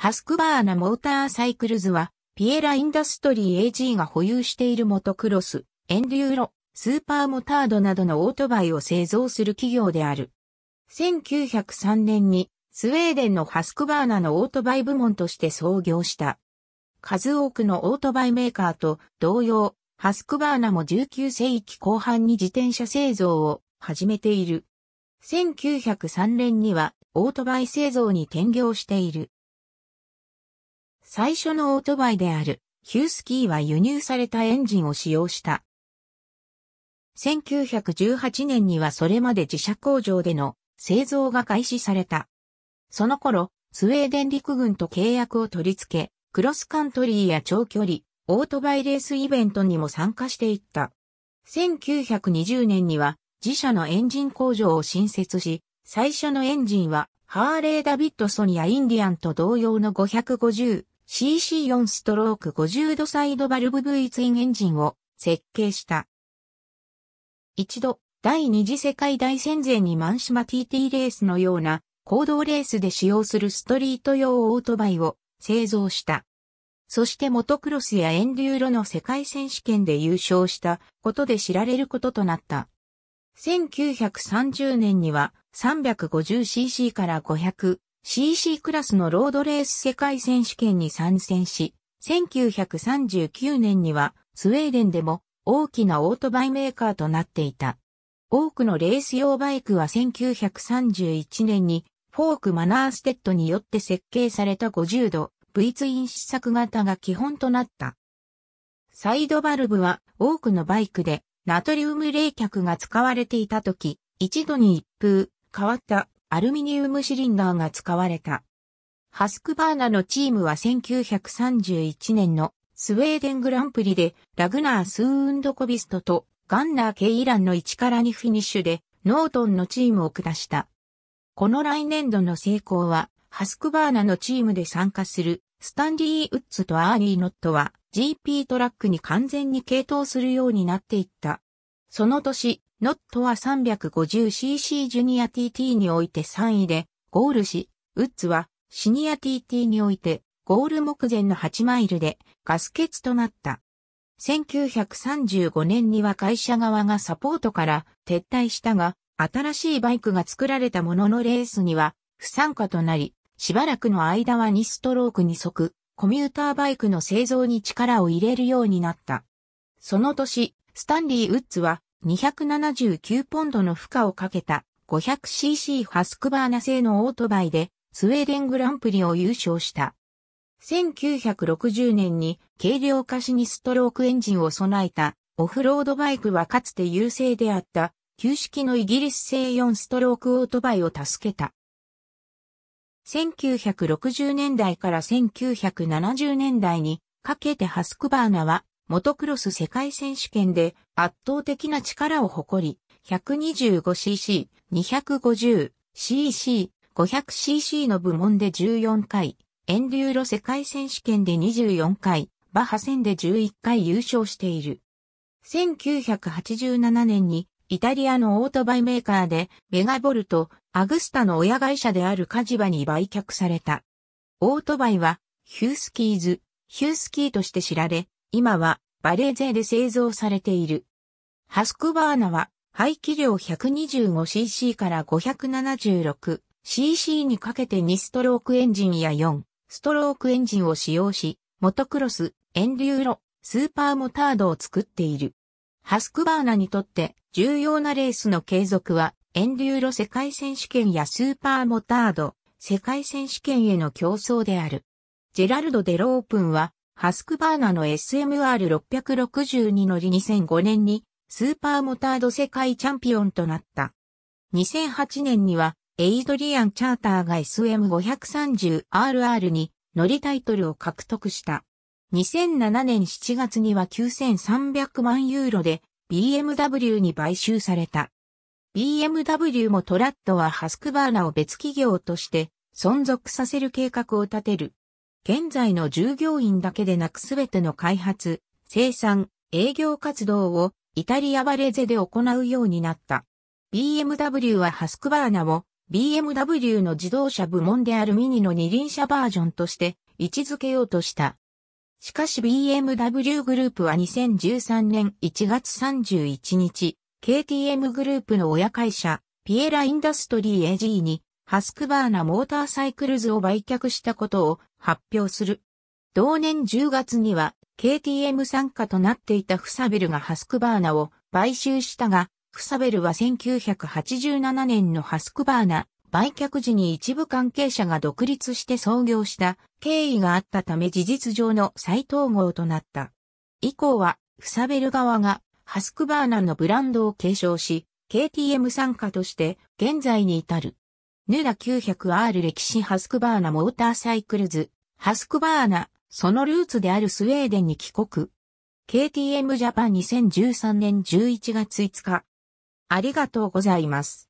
ハスクバーナモーターサイクルズは、ピエラインダストリー AG が保有しているモトクロス、エンデューロ、スーパーモタードなどのオートバイを製造する企業である。1903年に、スウェーデンのハスクバーナのオートバイ部門として創業した。数多くのオートバイメーカーと同様、ハスクバーナも19世紀後半に自転車製造を始めている。1903年にはオートバイ製造に転業している。最初のオートバイであるヒュースキーは輸入されたエンジンを使用した。1918年にはそれまで自社工場での製造が開始された。その頃、スウェーデン陸軍と契約を取り付け、クロスカントリーや長距離、オートバイレースイベントにも参加していった。1920年には自社のエンジン工場を新設し、最初のエンジンはハーレー・ダビッドソンやインディアンと同様の550 CC4 ストローク50度サイドバルブ V ツインエンジンを設計した。一度、第二次世界大戦前にマンシマ TT レースのような行動レースで使用するストリート用オートバイを製造した。そしてモトクロスやエンデューロの世界選手権で優勝したことで知られることとなった。1930年には 350cc から5 0 0 CC クラスのロードレース世界選手権に参戦し、1939年にはスウェーデンでも大きなオートバイメーカーとなっていた。多くのレース用バイクは1931年にフォークマナーステッドによって設計された50度 V ツイン試作型が基本となった。サイドバルブは多くのバイクでナトリウム冷却が使われていた時、一度に一風変わったアルミニウムシリンダーが使われた。ハスクバーナのチームは1931年のスウェーデングランプリでラグナー・スーンドコビストとガンナー・ケイランの1から2フィニッシュでノートンのチームを下した。この来年度の成功はハスクバーナのチームで参加するスタンディー・ウッズとアーニー・ノットは GP トラックに完全に傾倒するようになっていった。その年、ノットは 350cc ジュニア TT において3位でゴールし、ウッズはシニア TT においてゴール目前の8マイルでガス欠となった。1935年には会社側がサポートから撤退したが、新しいバイクが作られたもののレースには不参加となり、しばらくの間は2ストローク2即、コミューターバイクの製造に力を入れるようになった。その年、スタンリー・ウッズは279ポンドの負荷をかけた 500cc ハスクバーナ製のオートバイでスウェーデングランプリを優勝した。1960年に軽量化しにストロークエンジンを備えたオフロードバイクはかつて優勢であった旧式のイギリス製4ストロークオートバイを助けた。1960年代から1970年代にかけてハスクバーナはモトクロス世界選手権で圧倒的な力を誇り、125cc、250cc、500cc の部門で14回、エンデューロ世界選手権で24回、バハ戦で11回優勝している。1987年にイタリアのオートバイメーカーでメガボルト、アグスタの親会社であるカジバに売却された。オートバイはヒュースキーズ、ヒュースキーとして知られ、今はバレーゼで製造されている。ハスクバーナは排気量 125cc から 576cc にかけて2ストロークエンジンや4ストロークエンジンを使用し、モトクロス、エンデューロ、スーパーモタードを作っている。ハスクバーナにとって重要なレースの継続は、エンデューロ世界選手権やスーパーモタード世界選手権への競争である。ジェラルド・デロープンはハスクバーナの SMR662 乗り2005年にスーパーモタード世界チャンピオンとなった。2008年にはエイドリアン・チャーターが SM530RR に乗りタイトルを獲得した。2007年7月には9300万ユーロで BMW に買収された。BMW もトラッドはハスクバーナを別企業として存続させる計画を立てる。現在の従業員だけでなくすべての開発、生産、営業活動をイタリアバレゼで行うようになった。BMW はハスクバーナを BMW の自動車部門であるミニの二輪車バージョンとして位置づけようとした。しかし BMW グループは2013年1月31日、KTM グループの親会社、ピエラインダストリー AG にハスクバーナモーターサイクルズを売却したことを発表する。同年10月には KTM 参加となっていたフサベルがハスクバーナを買収したが、フサベルは1987年のハスクバーナ売却時に一部関係者が独立して創業した経緯があったため事実上の再統合となった。以降は、フサベル側がハスクバーナのブランドを継承し、KTM 参加として現在に至る。ヌダ 900R 歴史ハスクバーナモーターサイクルズ、ハスクバーナ、そのルーツであるスウェーデンに帰国。KTM ジャパン2013年11月5日。ありがとうございます。